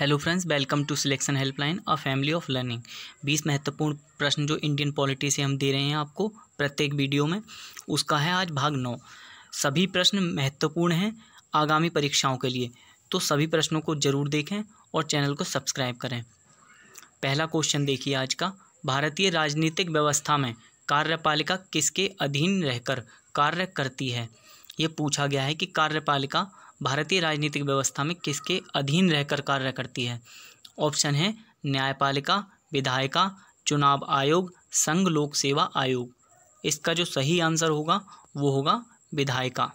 hello friends welcome to selection helpline a family of learning बीस महत्वपूर्ण प्रश्न जो इंडियन पॉलिटी से हम दे रहे हैं आपको प्रत्येक वीडियो में उसका है आज भाग नौ सभी प्रश्न महत्वपूर्ण हैं आगामी परीक्षाओं के लिए तो सभी प्रश्नों को जरूर देखें और चैनल को सब्सक्राइब करें पहला क्वेश्चन देखिए आज का भारतीय राजनीतिक व्यवस्था में कार्यपालिका किसके अधीन रहकर कार्य करती है ये पूछा गया है कि कार्यपालिका भारतीय राजनीतिक व्यवस्था में किसके अधीन रहकर कार्य करती है ऑप्शन है न्यायपालिका विधायिका चुनाव आयोग संघ लोक सेवा आयोग इसका जो सही आंसर होगा वो होगा विधायिका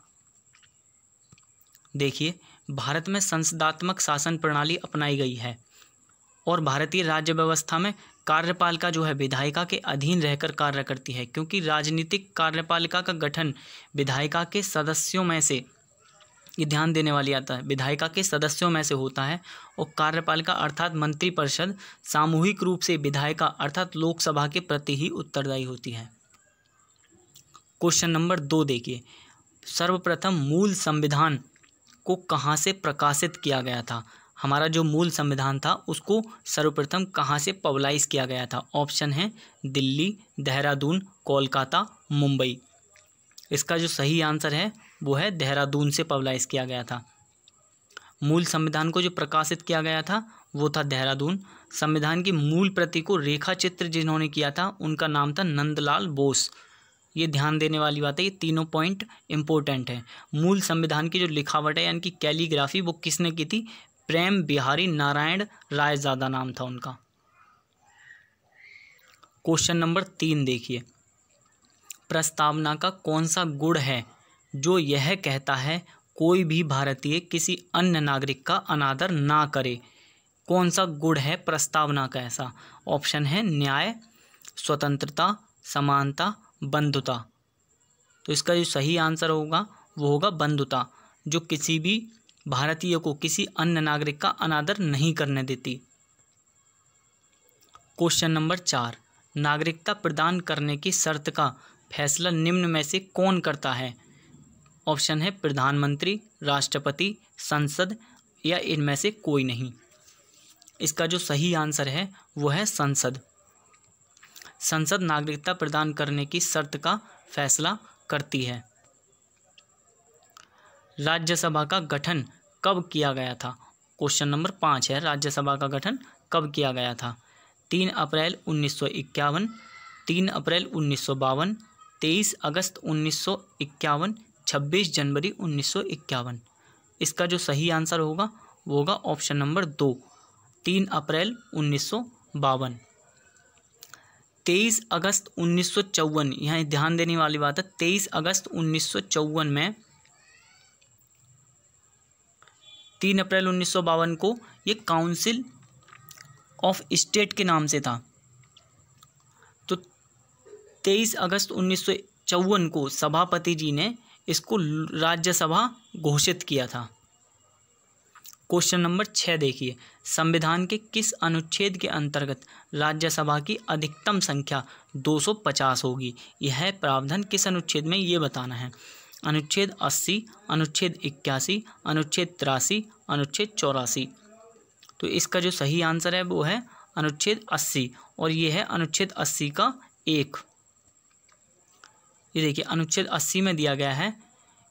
देखिए भारत में संसदात्मक शासन प्रणाली अपनाई गई है और भारतीय राज्य व्यवस्था में कार्यपालिका जो है विधायिका के अधीन रहकर कार्य करती है क्योंकि राजनीतिक कार्यपालिका का गठन विधायिका के सदस्यों में से ये ध्यान देने वाली आता है विधायिका के सदस्यों में से होता है और कार्यपालिका अर्थात मंत्रिपरिषद सामूहिक रूप से विधायिका अर्थात लोकसभा के प्रति ही उत्तरदायी होती है क्वेश्चन नंबर दो देखिए सर्वप्रथम मूल संविधान को कहाँ से प्रकाशित किया गया था हमारा जो मूल संविधान था उसको सर्वप्रथम कहाँ से पब्लाइज किया गया था ऑप्शन है दिल्ली देहरादून कोलकाता मुंबई इसका जो सही आंसर है वो है देहरादून से पब्लाइज किया गया था मूल संविधान को जो प्रकाशित किया गया था वो था देहरादून संविधान की मूल प्रति को रेखा चित्र जिन्होंने किया था उनका नाम था नंदलाल बोस ये ध्यान देने वाली बात है ये तीनों पॉइंट इम्पोर्टेंट है मूल संविधान की जो लिखावट है यानी कि कैलीग्राफी वो किसने की थी प्रेम बिहारी नारायण रायजादा नाम था उनका क्वेश्चन नंबर तीन देखिए प्रस्तावना का कौन सा गुण है जो यह कहता है कोई भी भारतीय किसी अन्य नागरिक का अनादर ना करे कौन सा गुण है प्रस्तावना का ऐसा ऑप्शन है न्याय स्वतंत्रता समानता बंधुता तो इसका जो सही आंसर होगा वो होगा बंधुता जो किसी भी भारतीय को किसी अन्य नागरिक का अनादर नहीं करने देती क्वेश्चन नंबर चार नागरिकता प्रदान करने की शर्त का फैसला निम्न में से कौन करता है ऑप्शन है प्रधानमंत्री राष्ट्रपति संसद या इनमें से कोई नहीं इसका जो सही आंसर है वो है संसद संसद नागरिकता प्रदान करने की शर्त का फैसला करती है राज्यसभा का गठन कब किया गया था क्वेश्चन नंबर पाँच है राज्यसभा का गठन कब किया गया था तीन अप्रैल उन्नीस सौ इक्यावन तीन अप्रैल उन्नीस सौ बावन तेईस अगस्त उन्नीस सौ इक्यावन 26 जनवरी उन्नीस इसका जो सही आंसर होगा वो होगा ऑप्शन नंबर दो तीन अप्रैल उन्नीस सौ बावन तेईस अगस्त उन्नीस सौ चौवन यहाँ ध्यान देने वाली बात है तेईस अगस्त उन्नीस सौ चौवन में तीन अप्रैल उन्नीस सौ बावन को ये काउंसिल ऑफ स्टेट के नाम से था तो तेईस अगस्त उन्नीस सौ चौवन को सभापति जी ने इसको राज्यसभा घोषित किया था क्वेश्चन नंबर छः देखिए संविधान के किस अनुच्छेद के अंतर्गत राज्यसभा की अधिकतम संख्या 250 होगी यह प्रावधान किस अनुच्छेद में ये बताना है अनुच्छेद 80, अनुच्छेद इक्यासी अनुच्छेद तिरासी अनुच्छेद चौरासी तो इसका जो सही आंसर है वो है अनुच्छेद 80 और ये है अनुच्छेद 80 का एक ये देखिए अनुच्छेद अस्सी में दिया गया है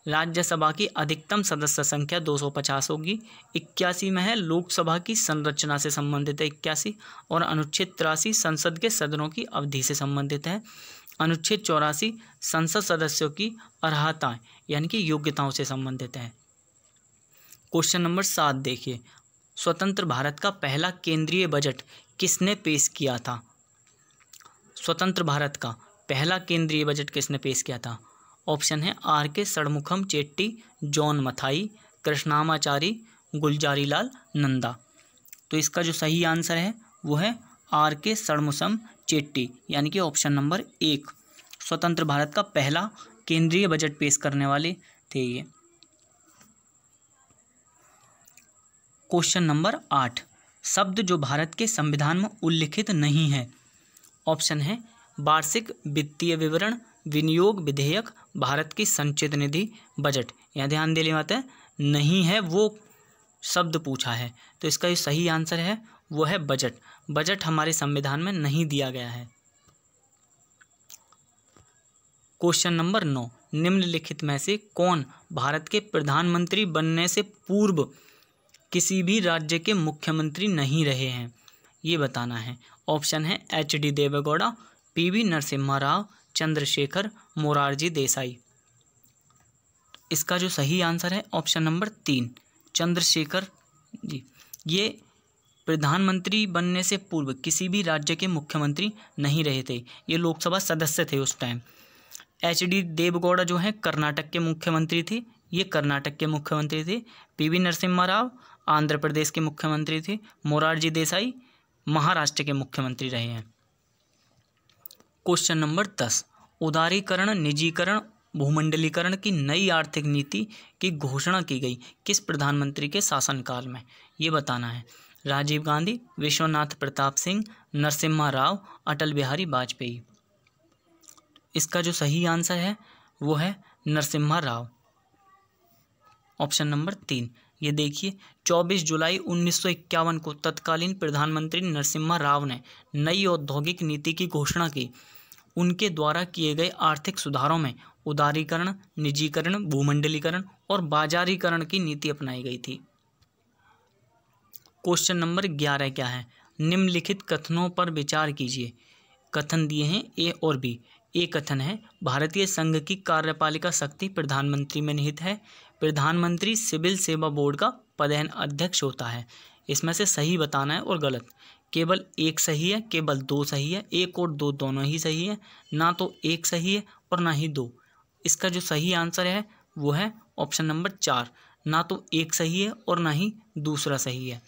राज्यसभा की अधिकतम सदस्य संख्या 250 होगी इक्यासी में है लोकसभा की संरचना से संबंधित है इक्यासी और अनुच्छेद तिरासी संसद के सदनों की अवधि से संबंधित है अनुच्छेद चौरासी संसद सदस्यों की अर्हताएं यानी कि योग्यताओं से संबंधित है क्वेश्चन नंबर सात देखिए स्वतंत्र भारत का पहला केंद्रीय बजट किसने पेश किया था स्वतंत्र भारत का पहला केंद्रीय बजट किसने पेश किया था ऑप्शन है R K Shanmukham Chetty John Mathai Krishnamachari Gulzari Lal Nanda तो इसका जो सही आंसर है वो है आर के सड़मुसम चेट्टी यानी कि ऑप्शन नंबर एक स्वतंत्र भारत का पहला केंद्रीय बजट पेश करने वाले थे ये क्वेश्चन नंबर आठ शब्द जो भारत के संविधान में उल्लिखित नहीं है ऑप्शन है वार्षिक वित्तीय विवरण विनियोग विधेयक भारत की संचित निधि बजट यहाँ ध्यान दे बात है नहीं है वो शब्द पूछा है तो इसका जो सही आंसर है वो है बजट बजट हमारे संविधान में नहीं दिया गया है क्वेश्चन नंबर नौ निम्नलिखित में से कौन भारत के प्रधानमंत्री बनने से पूर्व किसी भी राज्य के मुख्यमंत्री नहीं रहे हैं ये बताना है ऑप्शन है H D Deve Gowda PV Narasimha Rao Chandrashekhar Morarji Desai इसका जो सही आंसर है ऑप्शन नंबर तीन चंद्रशेखर जी ये प्रधानमंत्री बनने से पूर्व किसी भी राज्य के मुख्यमंत्री नहीं रहे थे ये लोकसभा सदस्य थे उस टाइम एच डी देवगौड़ा जो हैं कर्नाटक के मुख्यमंत्री थे ये कर्नाटक के मुख्यमंत्री थे पी वी नरसिम्हा राव आंध्र प्रदेश के मुख्यमंत्री थे मोरारजी देसाई महाराष्ट्र के मुख्यमंत्री रहे हैं क्वेश्चन नंबर दस उदारीकरण निजीकरण भूमंडलीकरण की नई आर्थिक नीति की घोषणा की गई किस प्रधानमंत्री के शासनकाल में ये बताना है राजीव गांधी विश्वनाथ प्रताप सिंह नरसिम्हा राव अटल बिहारी वाजपेयी इसका जो सही आंसर है वो है नरसिम्हा राव ऑप्शन नंबर तीन ये देखिए 24 जुलाई 1951 को तत्कालीन प्रधानमंत्री नरसिम्हा राव ने नई औद्योगिक नीति की घोषणा की उनके द्वारा किए गए आर्थिक सुधारों में उदारीकरण निजीकरण भूमंडलीकरण और बाजारीकरण की नीति अपनाई गई थी क्वेश्चन नंबर ग्यारह क्या है निम्नलिखित कथनों पर विचार कीजिए कथन दिए हैं ए और बी ये कथन है भारतीय संघ की कार्यपालिका शक्ति प्रधानमंत्री में निहित है प्रधानमंत्री सिविल सेवा बोर्ड का पदहन अध्यक्ष होता है इसमें से सही बताना है और गलत केवल एक सही है केवल दो सही है एक और दो दोनों ही सही है ना तो एक सही है और ना ही दो इसका जो सही आंसर है वो है ऑप्शन नंबर चार ना तो एक सही है और ना ही दूसरा सही है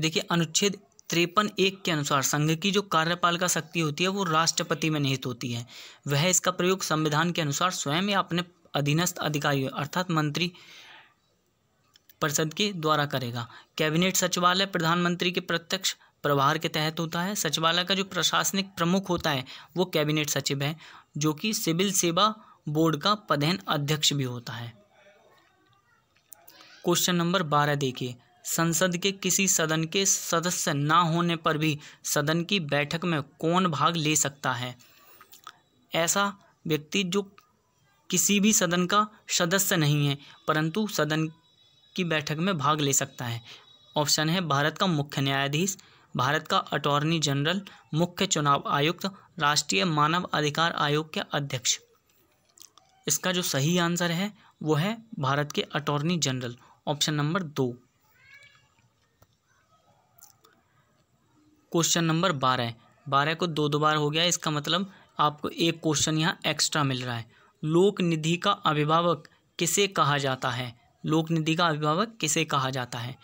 देखिए अनुच्छेद त्रेपन एक के अनुसार संघ की जो कार्यपालिका शक्ति होती है वो राष्ट्रपति में निहित होती है वह इसका प्रयोग संविधान के अनुसार स्वयं या अपने अधीनस्थ अधिकारियों अर्थात मंत्री परिषद के द्वारा करेगा कैबिनेट सचिवालय प्रधानमंत्री के प्रत्यक्ष प्रभार के तहत होता है सचिवालय का जो प्रशासनिक प्रमुख होता है वो कैबिनेट सचिव है जो कि सिविल सेवा बोर्ड का पदेन अध्यक्ष भी होता है क्वेश्चन नंबर बारह देखिए संसद के किसी सदन के सदस्य ना होने पर भी सदन की बैठक में कौन भाग ले सकता है ऐसा व्यक्ति जो किसी भी सदन का सदस्य नहीं है परंतु सदन की बैठक में भाग ले सकता है ऑप्शन है भारत का मुख्य न्यायाधीश भारत का अटॉर्नी जनरल मुख्य चुनाव आयुक्त राष्ट्रीय मानव अधिकार आयोग के अध्यक्ष इसका जो सही आंसर है वो है भारत के अटॉर्नी जनरल ऑप्शन नंबर दो क्वेश्चन नंबर बारह बारह को दो दो बार हो गया इसका मतलब आपको एक क्वेश्चन यहाँ एक्स्ट्रा मिल रहा है लोक निधि का अभिभावक किसे कहा जाता है लोक निधि का अभिभावक किसे कहा जाता है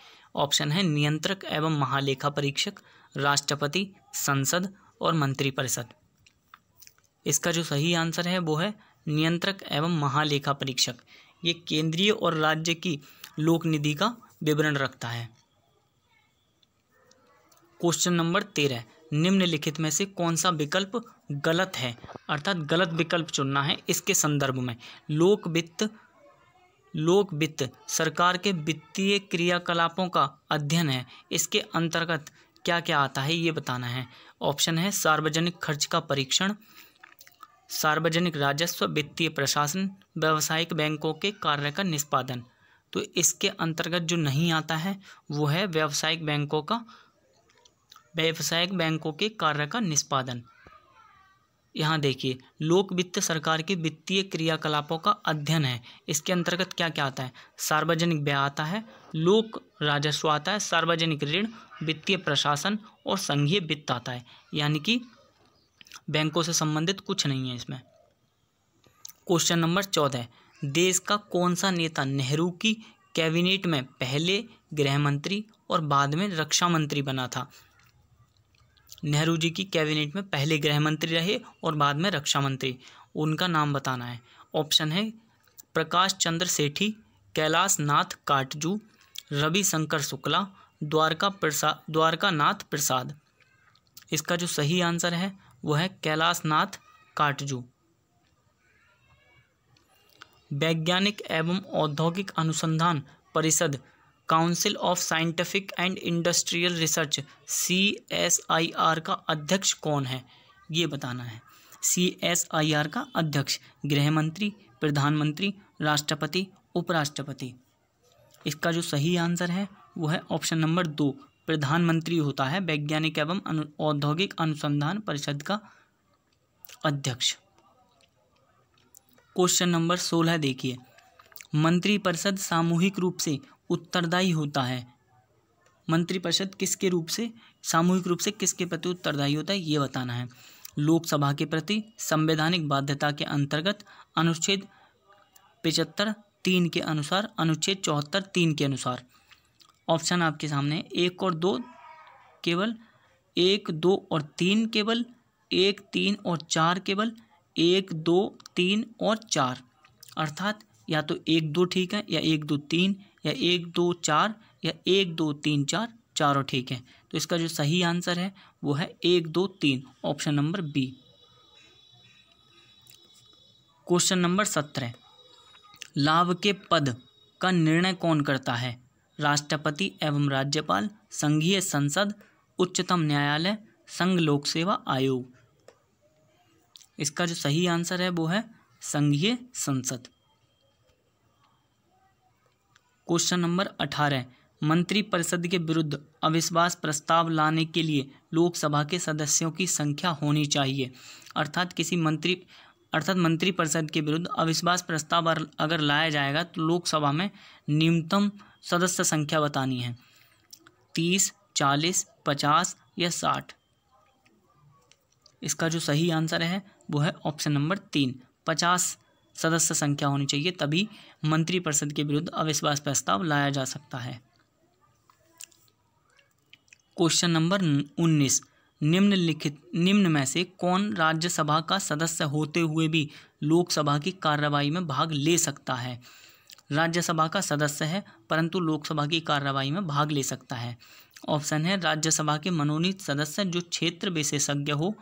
ऑप्शन है नियंत्रक एवं महालेखा परीक्षक राष्ट्रपति संसद और मंत्रिपरिषद इसका जो सही आंसर है वो है नियंत्रक एवं महालेखा परीक्षक ये केंद्रीय और राज्य की लोक निधि का विवरण रखता है क्वेश्चन नंबर तेरह निम्नलिखित में से कौन सा विकल्प गलत है अर्थात गलत विकल्प चुनना है इसके संदर्भ में लोक वित्त लोक वित्त सरकार के वित्तीय क्रियाकलापों का अध्ययन है इसके अंतर्गत क्या क्या आता है ये बताना है ऑप्शन है सार्वजनिक खर्च का परीक्षण सार्वजनिक राजस्व वित्तीय प्रशासन व्यावसायिक बैंकों के कार्य का निष्पादन तो इसके अंतर्गत जो नहीं आता है वो है व्यावसायिक बैंकों का व्यावसायिक बैंकों के कार्य का निष्पादन यहाँ देखिए लोक वित्त सरकार के वित्तीय क्रियाकलापों का अध्ययन है इसके अंतर्गत क्या क्या आता है सार्वजनिक व्यय आता है लोक राजस्व आता है सार्वजनिक ऋण वित्तीय प्रशासन और संघीय वित्त आता है यानी कि बैंकों से संबंधित कुछ नहीं है इसमें क्वेश्चन नंबर चौदह देश का कौन सा नेता नेहरू की कैबिनेट में पहले गृह मंत्री और बाद में रक्षा मंत्री बना था नेहरू जी की कैबिनेट में पहले गृह मंत्री रहे और बाद में रक्षा मंत्री उनका नाम बताना है ऑप्शन है प्रकाश चंद्र सेठी कैलाश नाथ काटजू रविशंकर शुक्ला द्वारका प्रसाद द्वारका नाथ प्रसाद इसका जो सही आंसर है वह है कैलाश नाथ काटजू वैज्ञानिक एवं औद्योगिक अनुसंधान परिषद council of scientific and industrial research C S I R का अध्यक्ष कौन है ये बताना है सी एस आई आर का अध्यक्ष गृह मंत्री प्रधानमंत्री राष्ट्रपति उपराष्ट्रपति इसका जो सही आंसर है वो है ऑप्शन नंबर दो प्रधानमंत्री होता है वैज्ञानिक एवं अनु औद्योगिक अनुसंधान परिषद का अध्यक्ष क्वेश्चन नंबर सोलह देखिए मंत्रिपरिषद सामूहिक रूप से उत्तरदायी होता है मंत्रिपरिषद किसके रूप से सामूहिक रूप से किसके प्रति उत्तरदायी होता है ये बताना है लोकसभा के प्रति संवैधानिक बाध्यता के अंतर्गत अनुच्छेद पचहत्तर तीन के अनुसार अनुच्छेद चौहत्तर तीन के अनुसार ऑप्शन आपके सामने एक और दो केवल एक दो और तीन केवल एक तीन और चार केवल एक दो तीन और चार अर्थात या तो एक दो ठीक है या एक दो तीन या एक दो चार या एक दो तीन चार चारों ठीक हैं तो इसका जो सही आंसर है वो है एक दो तीन option number B question number सत्रह लाभ के पद का निर्णय कौन करता है राष्ट्रपति एवं राज्यपाल संघीय संसद उच्चतम न्यायालय संघ लोक सेवा आयोग इसका जो सही आंसर है वो है संघीय संसद क्वेश्चन नंबर अठारह मंत्रिपरिषद के विरुद्ध अविश्वास प्रस्ताव लाने के लिए लोकसभा के सदस्यों की संख्या होनी चाहिए अर्थात किसी मंत्री अर्थात मंत्रिपरिषद के विरुद्ध अविश्वास प्रस्ताव अगर लाया जाएगा तो लोकसभा में न्यूनतम सदस्य संख्या बतानी है तीस चालीस पचास या साठ इसका जो सही आंसर है वो है ऑप्शन नंबर तीन पचास सदस्य संख्या होनी चाहिए तभी मंत्रिपरिषद के विरुद्ध अविश्वास प्रस्ताव लाया जा सकता है क्वेश्चन नंबर उन्नीस निम्नलिखित निम्न में से कौन राज्यसभा का सदस्य होते हुए भी लोकसभा की कार्रवाई में भाग ले सकता है राज्यसभा का सदस्य है परंतु लोकसभा की कार्रवाई में भाग ले सकता है ऑप्शन है राज्यसभा के मनोनीत सदस्य जो क्षेत्र विशेषज्ञ हो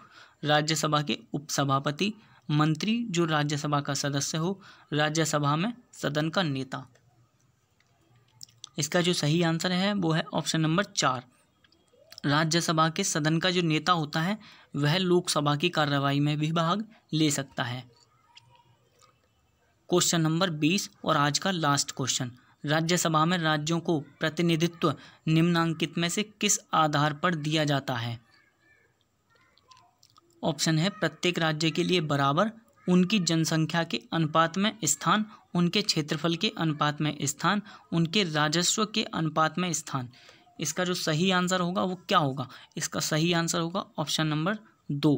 राज्यसभा के उपसभापति मंत्री जो राज्यसभा का सदस्य हो राज्यसभा में सदन का नेता इसका जो सही आंसर है वो है ऑप्शन नंबर चार राज्यसभा के सदन का जो नेता होता है वह लोकसभा की कार्रवाई में भी भाग ले सकता है क्वेश्चन नंबर बीस और आज का लास्ट क्वेश्चन राज्यसभा में राज्यों को प्रतिनिधित्व निम्नांकित में से किस आधार पर दिया जाता है ऑप्शन है प्रत्येक राज्य के लिए बराबर उनकी जनसंख्या के अनुपात में स्थान उनके क्षेत्रफल के अनुपात में स्थान उनके राजस्व के अनुपात में स्थान इसका जो सही आंसर होगा वो क्या होगा इसका सही आंसर होगा ऑप्शन नंबर दो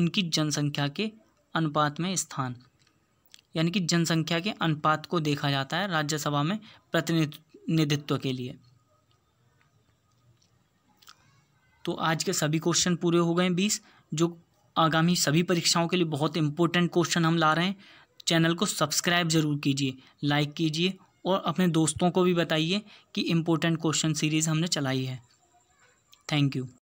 उनकी जनसंख्या के अनुपात में स्थान यानी कि जनसंख्या के अनुपात को देखा जाता है राज्यसभा में प्रतिनिधित्व के लिए तो आज के सभी क्वेश्चन पूरे हो गए बीस जो आगामी सभी परीक्षाओं के लिए बहुत इंपॉर्टेंट क्वेश्चन हम ला रहे हैं चैनल को सब्सक्राइब ज़रूर कीजिए लाइक कीजिए और अपने दोस्तों को भी बताइए कि इम्पोर्टेंट क्वेश्चन सीरीज़ हमने चलाई है थैंक यू